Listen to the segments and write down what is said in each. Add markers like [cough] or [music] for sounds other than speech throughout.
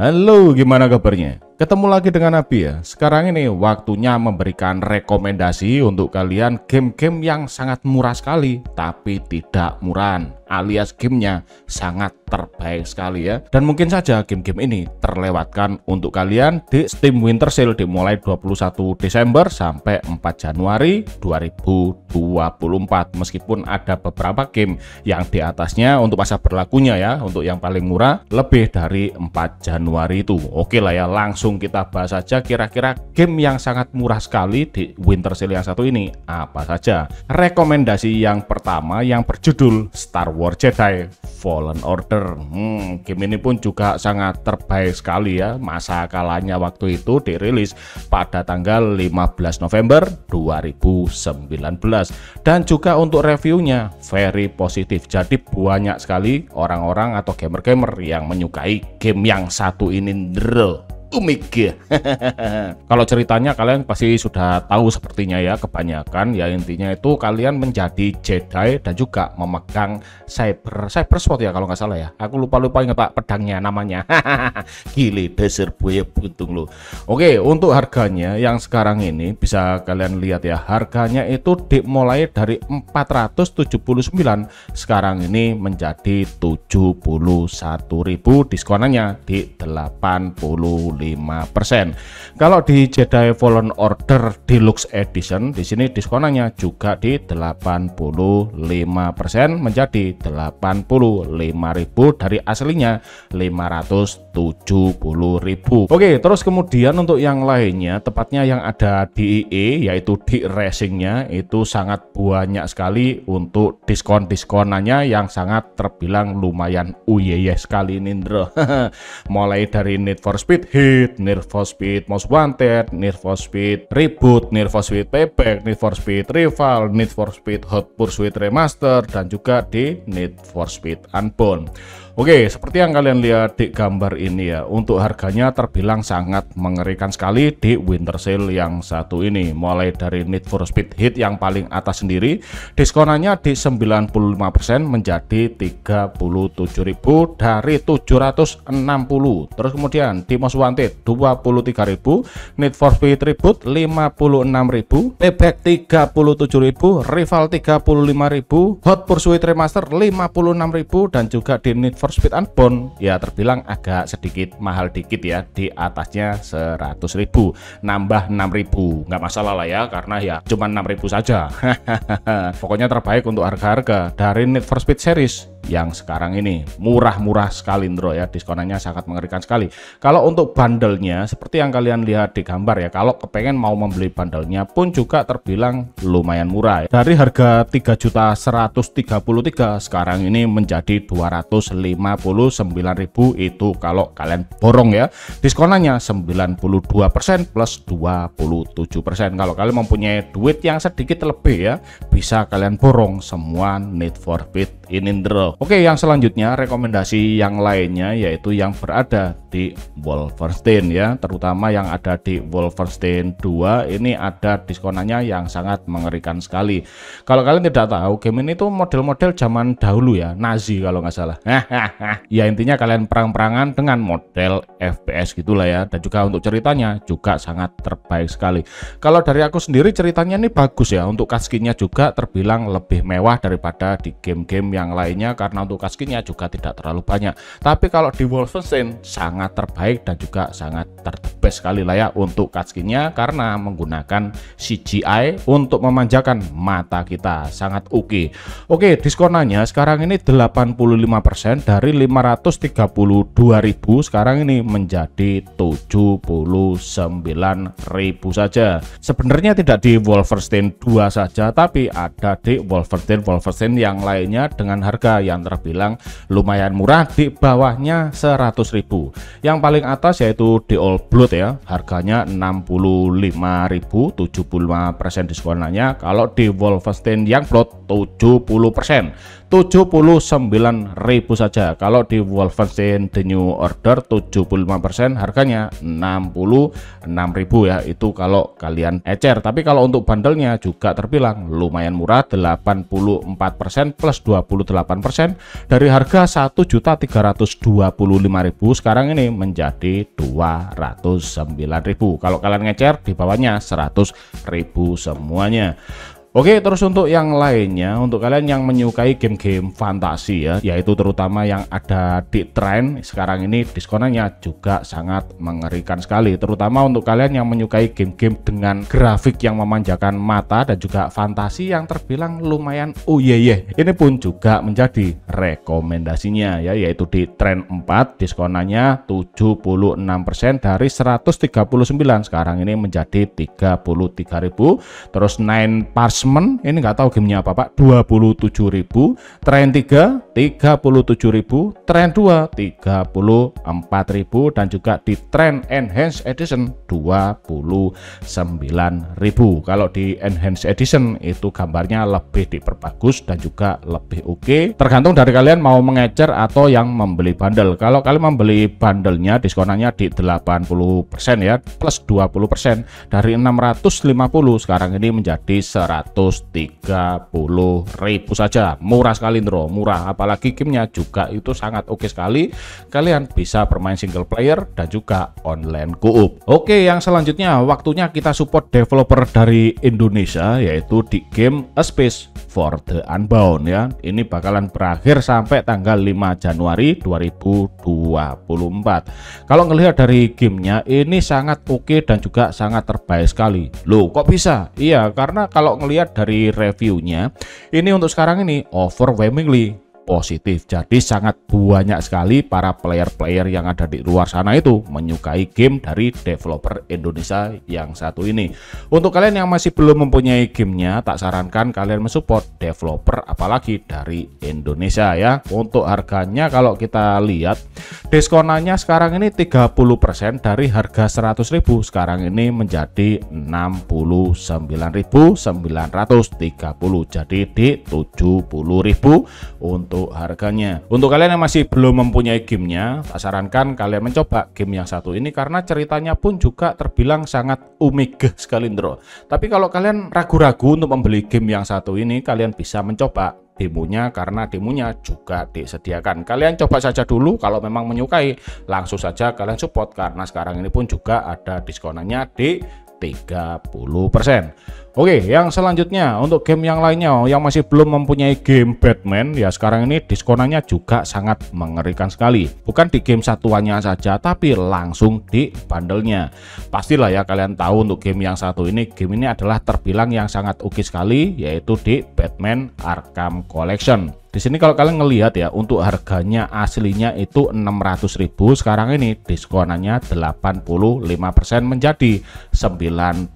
Halo, gimana kabarnya? Ketemu lagi dengan Abi ya. Sekarang ini waktunya memberikan rekomendasi untuk kalian game-game yang sangat murah sekali tapi tidak murahan alias gamenya sangat terbaik sekali ya dan mungkin saja game-game ini terlewatkan untuk kalian di Steam Winter Sale dimulai 21 Desember sampai 4 Januari 2024 meskipun ada beberapa game yang di atasnya untuk masa berlakunya ya untuk yang paling murah lebih dari 4 Januari itu oke lah ya langsung kita bahas saja kira-kira game yang sangat murah sekali di Winter Sale yang satu ini apa saja rekomendasi yang pertama yang berjudul Star War Jedi Fallen Order. Hmm, game ini pun juga sangat terbaik sekali ya masa kalanya waktu itu dirilis pada tanggal 15 November 2019 dan juga untuk reviewnya very positif. Jadi banyak sekali orang-orang atau gamer-gamer yang menyukai game yang satu ini. Drill umik. [laughs] Kalau ceritanya kalian pasti sudah tahu sepertinya ya kebanyakan ya intinya itu kalian menjadi Jedi dan juga memegang cyber cyber sword ya kalau nggak salah ya. Aku lupa lupa ingat pak pedangnya namanya. [laughs] Gile dasar buaya buntung lo. Oke untuk harganya yang sekarang ini bisa kalian lihat ya harganya itu dimulai dari 479 sekarang ini menjadi 71.000 diskonannya di 80 kalau di Jedi Fallen Order Deluxe Edition, di sini diskonannya juga di 85% menjadi 85.000 dari aslinya 570.000. Oke, terus kemudian untuk yang lainnya, tepatnya yang ada di EA, e, yaitu di racingnya itu sangat banyak sekali untuk diskon-diskonannya yang sangat terbilang lumayan uyeye oh, iya, iya, sekali ini [laughs] Mulai dari Need for Speed, Speed, Need for Speed Most Wanted, Need for Speed Reboot, Need for Speed Payback, Need for Speed Rival, Need for Speed Hot Pursuit Remaster, dan juga di Need for Speed Unbound. Oke, seperti yang kalian lihat di gambar ini ya, untuk harganya terbilang sangat mengerikan sekali di winter sale yang satu ini. Mulai dari Need for Speed Heat yang paling atas sendiri, diskonannya di 95% menjadi 37.000 dari 760. Terus kemudian di Most Wanted 23.000, Need for Speed Tribute 56.000, Payback 37.000, Rival 35.000, Hot Pursuit Remaster 56.000 dan juga di Need for for Speed Unbound ya terbilang agak sedikit mahal dikit ya di atasnya 100.000 nambah 6.000 nggak masalah lah ya karena ya cuma 6.000 saja [laughs] pokoknya terbaik untuk harga-harga dari Need for Speed series yang sekarang ini murah-murah sekali Indro ya diskonannya sangat mengerikan sekali kalau untuk bandelnya seperti yang kalian lihat di gambar ya kalau kepengen mau membeli bandelnya pun juga terbilang lumayan murah ya. dari harga 3.133 sekarang ini menjadi 259.000 itu kalau kalian borong ya diskonannya 92% plus 27% kalau kalian mempunyai duit yang sedikit lebih ya bisa kalian borong semua Need for Speed ini Indro Oke, yang selanjutnya rekomendasi yang lainnya yaitu yang berada di Wolverstein ya, terutama yang ada di Wolverstein 2 ini ada diskonannya yang sangat mengerikan sekali. Kalau kalian tidak tahu, game ini tuh model-model zaman dahulu ya, Nazi kalau nggak salah. [laughs] ya intinya kalian perang-perangan dengan model FPS gitulah ya, dan juga untuk ceritanya juga sangat terbaik sekali. Kalau dari aku sendiri ceritanya ini bagus ya, untuk kaskinya juga terbilang lebih mewah daripada di game-game yang lainnya karena untuk kaskinya juga tidak terlalu banyak tapi kalau di Wolfenstein sangat terbaik dan juga sangat terdebes sekali lah ya untuk kaskinya karena menggunakan CGI untuk memanjakan mata kita sangat oke okay. oke okay, diskonannya sekarang ini 85% dari 532.000 sekarang ini menjadi 79.000 saja sebenarnya tidak di Wolfenstein 2 saja tapi ada di Wolfenstein Wolfenstein yang lainnya dengan harga yang yang terbilang lumayan murah di bawahnya 100.000 yang paling atas yaitu di all blood ya harganya 65.000 75% diskonannya kalau di Wolfenstein yang blood 70% 79.000 saja. Kalau di Wolfenstein The New Order 75% harganya 66.000 ya. Itu kalau kalian ecer. Tapi kalau untuk bandelnya juga terbilang lumayan murah 84% plus persen dari harga 1.325.000 sekarang ini menjadi 209.000. Kalau kalian ngecer di bawahnya 100.000 semuanya. Oke, terus untuk yang lainnya, untuk kalian yang menyukai game-game fantasi ya, yaitu terutama yang ada di tren sekarang ini diskonannya juga sangat mengerikan sekali, terutama untuk kalian yang menyukai game-game dengan grafik yang memanjakan mata dan juga fantasi yang terbilang lumayan oh iya yeah, yeah. Ini pun juga menjadi rekomendasinya ya, yaitu di tren 4 diskonannya 76% dari 139 sekarang ini menjadi 33.000, terus 9 pars Watchmen ini nggak tahu gamenya apa pak 27.000 tren 3 37.000 tren 2 34.000 dan juga di trend enhanced edition 29.000 kalau di enhanced edition itu gambarnya lebih diperbagus dan juga lebih oke okay. tergantung dari kalian mau mengecer atau yang membeli bundle kalau kalian membeli bundlenya diskonannya di 80% ya plus 20% dari 650 sekarang ini menjadi 100 ribu saja murah sekali bro murah apalagi gamenya juga itu sangat oke okay sekali kalian bisa bermain single player dan juga online co Oke oke yang selanjutnya waktunya kita support developer dari Indonesia yaitu di game A Space for the Unbound ya ini bakalan berakhir sampai tanggal 5 Januari 2024 kalau ngelihat dari gamenya ini sangat oke okay dan juga sangat terbaik sekali loh kok bisa iya karena kalau ngelihat lihat dari reviewnya, ini untuk sekarang ini overwhelmingly positif. Jadi sangat banyak sekali para player-player yang ada di luar sana itu menyukai game dari developer Indonesia yang satu ini. Untuk kalian yang masih belum mempunyai gamenya, tak sarankan kalian mensupport developer apalagi dari Indonesia ya. Untuk harganya kalau kita lihat Diskonannya sekarang ini 30% dari harga 100.000 sekarang ini menjadi 69.930 jadi di 70.000 untuk harganya. Untuk kalian yang masih belum mempunyai gamenya, tak sarankan kalian mencoba game yang satu ini karena ceritanya pun juga terbilang sangat unik sekali bro. Tapi kalau kalian ragu-ragu untuk membeli game yang satu ini, kalian bisa mencoba demonya karena demonya juga disediakan. Kalian coba saja dulu kalau memang menyukai langsung saja kalian support karena sekarang ini pun juga ada diskonannya di 30%. persen Oke, yang selanjutnya untuk game yang lainnya oh, yang masih belum mempunyai game Batman ya sekarang ini diskonannya juga sangat mengerikan sekali. Bukan di game satuannya saja tapi langsung di bundlenya. Pastilah ya kalian tahu untuk game yang satu ini game ini adalah terbilang yang sangat oke sekali yaitu di Batman Arkham Collection. Di sini kalau kalian ngelihat ya untuk harganya aslinya itu 600.000 sekarang ini diskonannya 85% menjadi 90.000.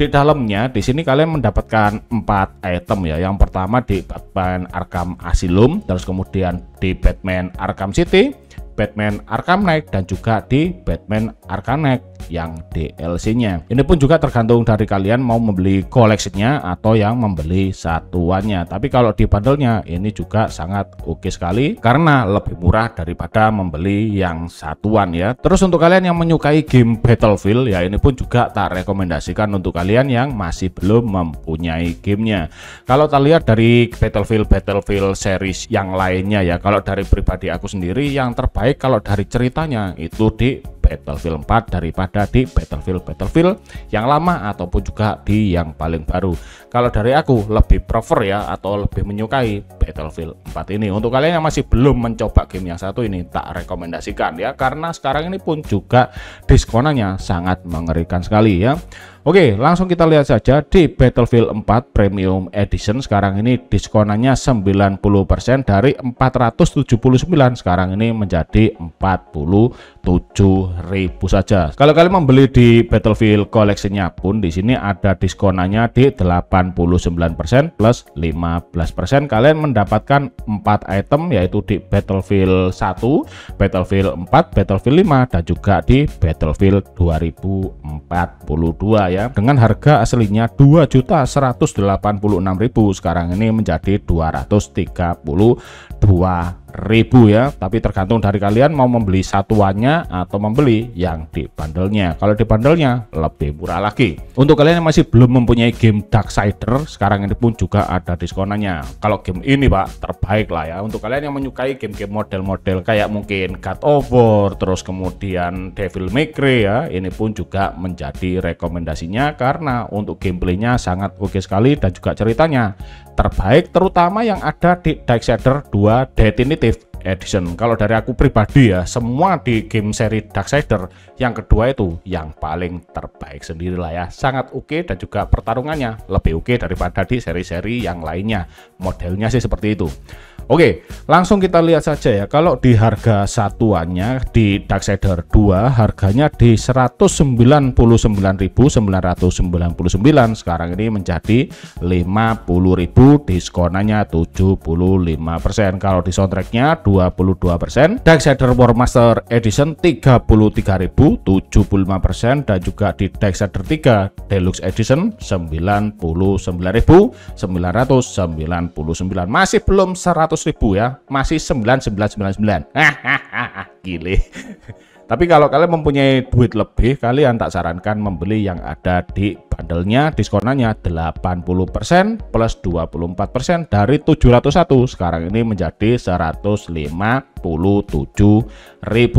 Di dalam itemnya di sini kalian mendapatkan empat item ya. Yang pertama di Batman Arkham Asylum, terus kemudian di Batman Arkham City, Batman Arkham Knight dan juga di Batman Arkham Knight yang DLC-nya. Ini pun juga tergantung dari kalian mau membeli koleksinya atau yang membeli satuannya. Tapi kalau di bundle-nya ini juga sangat oke sekali karena lebih murah daripada membeli yang satuan ya. Terus untuk kalian yang menyukai game Battlefield ya ini pun juga tak rekomendasikan untuk kalian yang masih belum mempunyai gamenya. Kalau kita lihat dari Battlefield Battlefield series yang lainnya ya, kalau dari pribadi aku sendiri yang terbaik baik kalau dari ceritanya itu di Battlefield 4 daripada di Battlefield Battlefield yang lama ataupun juga di yang paling baru. Kalau dari aku lebih prefer ya atau lebih menyukai Battlefield 4 ini. Untuk kalian yang masih belum mencoba game yang satu ini tak rekomendasikan ya karena sekarang ini pun juga diskonannya sangat mengerikan sekali ya. Oke, langsung kita lihat saja di Battlefield 4 Premium Edition sekarang ini diskonannya 90% dari 479 sekarang ini menjadi 47 ribu saja. Kalau kalian membeli di Battlefield koleksinya pun di sini ada diskonannya di 89% plus 15%. Kalian mendapatkan 4 item yaitu di Battlefield 1, Battlefield 4, Battlefield 5 dan juga di Battlefield 2042 ya. Dengan harga aslinya 2.186.000 sekarang ini menjadi 232 ribu ya tapi tergantung dari kalian mau membeli satuannya atau membeli yang di bandelnya kalau di bandelnya lebih murah lagi untuk kalian yang masih belum mempunyai game Darksider sekarang ini pun juga ada diskonannya kalau game ini pak terbaik lah ya untuk kalian yang menyukai game-game model-model kayak mungkin God of War terus kemudian Devil May Cry ya ini pun juga menjadi rekomendasinya karena untuk gameplaynya sangat oke sekali dan juga ceritanya terbaik terutama yang ada di Dark Shader 2 Definitive Edition. Kalau dari aku pribadi ya, semua di game seri Dark Shader yang kedua itu yang paling terbaik sendirilah. ya. Sangat oke okay dan juga pertarungannya lebih oke okay daripada di seri-seri yang lainnya. Modelnya sih seperti itu. Oke, langsung kita lihat saja ya. Kalau di harga satuannya di Dark Shader 2 harganya di 199.999 sekarang ini menjadi 50.000 diskonannya 75%. Kalau di soundtracknya 22%, Dark Shader War Master Edition 33.075% dan juga di Dark Shader 3 Deluxe Edition 99.999 masih belum 100 ribu ya masih sembilan sembilan sembilan 9999 [laughs] gile tapi kalau kalian mempunyai duit lebih kalian tak sarankan membeli yang ada di Bandelnya diskonannya 80% plus 24% dari 701 sekarang ini menjadi 157 157.000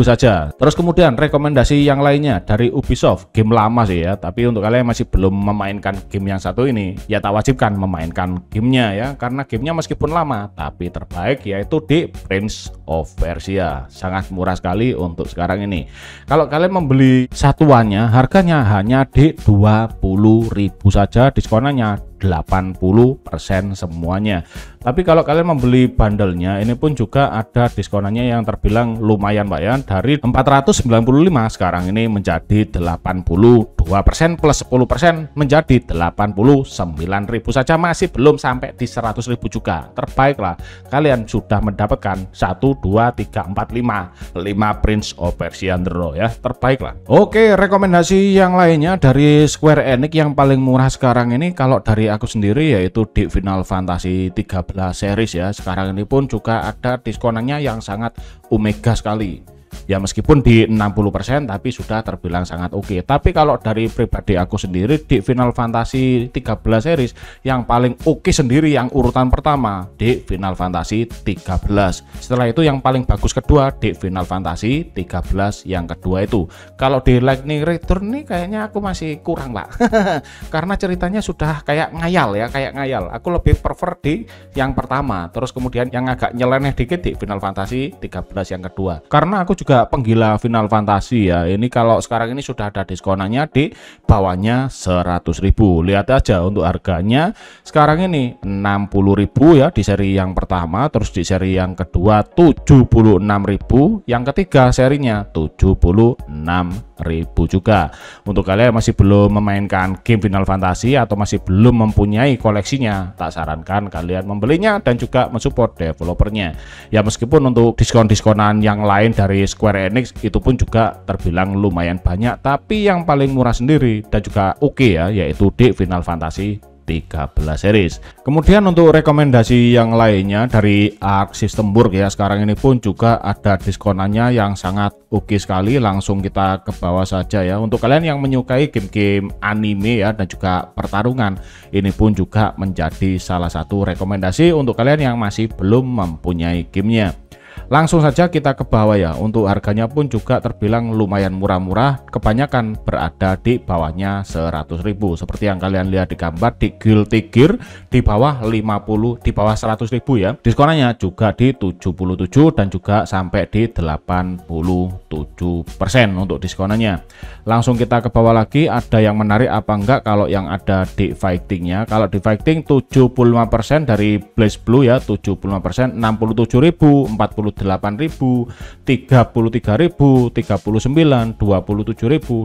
saja. Terus kemudian rekomendasi yang lainnya dari Ubisoft, game lama sih ya, tapi untuk kalian yang masih belum memainkan game yang satu ini, ya tak wajibkan memainkan gamenya ya, karena gamenya meskipun lama, tapi terbaik yaitu di Prince of Persia. Sangat murah sekali untuk sekarang ini. Kalau kalian membeli satuannya, harganya hanya di 20 ribu saja diskonannya 80% semuanya. Tapi kalau kalian membeli bandelnya ini pun juga ada diskonannya yang terbilang lumayan Pak ya. Dari 495 sekarang ini menjadi 82% plus 10% menjadi 89.000 saja masih belum sampai di 100.000 juga. terbaik lah kalian sudah mendapatkan 1 2 3 4 5 5 Prince of Persia Row ya. lah Oke, rekomendasi yang lainnya dari Square Enix yang paling murah sekarang ini kalau dari aku sendiri yaitu di Final Fantasy 13 series ya. Sekarang ini pun juga ada diskonannya yang sangat omega sekali ya meskipun di 60% tapi sudah terbilang sangat oke okay. tapi kalau dari pribadi aku sendiri di Final Fantasy 13 series yang paling oke okay sendiri yang urutan pertama di Final Fantasy 13 setelah itu yang paling bagus kedua di Final Fantasy 13 yang kedua itu kalau di Lightning Return nih kayaknya aku masih kurang pak [laughs] karena ceritanya sudah kayak ngayal ya kayak ngayal aku lebih prefer di yang pertama terus kemudian yang agak nyeleneh dikit di Final Fantasy 13 yang kedua karena aku juga juga penggila Final fantasi ya. Ini kalau sekarang ini sudah ada diskonannya di bawahnya 100.000. Lihat aja untuk harganya sekarang ini 60.000 ya di seri yang pertama, terus di seri yang kedua 76.000, yang ketiga serinya 76 ribu juga. Untuk kalian yang masih belum memainkan game Final Fantasy atau masih belum mempunyai koleksinya, tak sarankan kalian membelinya dan juga mensupport developernya. Ya meskipun untuk diskon-diskonan yang lain dari Square Enix itu pun juga terbilang lumayan banyak, tapi yang paling murah sendiri dan juga oke okay ya, yaitu di Final Fantasy 13 series kemudian untuk rekomendasi yang lainnya dari ARC Systemburg ya sekarang ini pun juga ada diskonannya yang sangat oke sekali langsung kita ke bawah saja ya untuk kalian yang menyukai game-game anime ya dan juga pertarungan ini pun juga menjadi salah satu rekomendasi untuk kalian yang masih belum mempunyai gamenya Langsung saja kita ke bawah ya. Untuk harganya pun juga terbilang lumayan murah-murah, kebanyakan berada di bawahnya ribu. Seperti yang kalian lihat di gambar di Guilty Gear di bawah 50, di bawah ribu ya. Diskonannya juga di 77 dan juga sampai di 87% untuk diskonannya. Langsung kita ke bawah lagi ada yang menarik apa enggak kalau yang ada di fightingnya. Kalau di fighting 75% dari Blaze Blue ya, 75% 67.000, 47 38.000, 33.000, 39, 27.000, 26.000,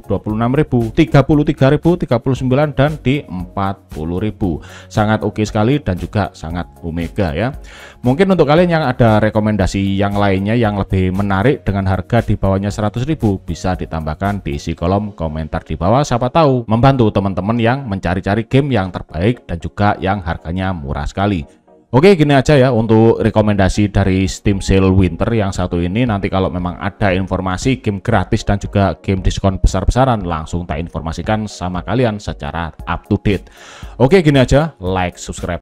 33.000, 39 dan di 40.000. Sangat oke okay sekali dan juga sangat omega ya. Mungkin untuk kalian yang ada rekomendasi yang lainnya yang lebih menarik dengan harga di bawahnya 100.000 bisa ditambahkan di isi kolom komentar di bawah siapa tahu membantu teman-teman yang mencari-cari game yang terbaik dan juga yang harganya murah sekali. Oke gini aja ya untuk rekomendasi dari Steam Sale Winter yang satu ini nanti kalau memang ada informasi game gratis dan juga game diskon besar-besaran langsung tak informasikan sama kalian secara up to date. Oke gini aja like subscribe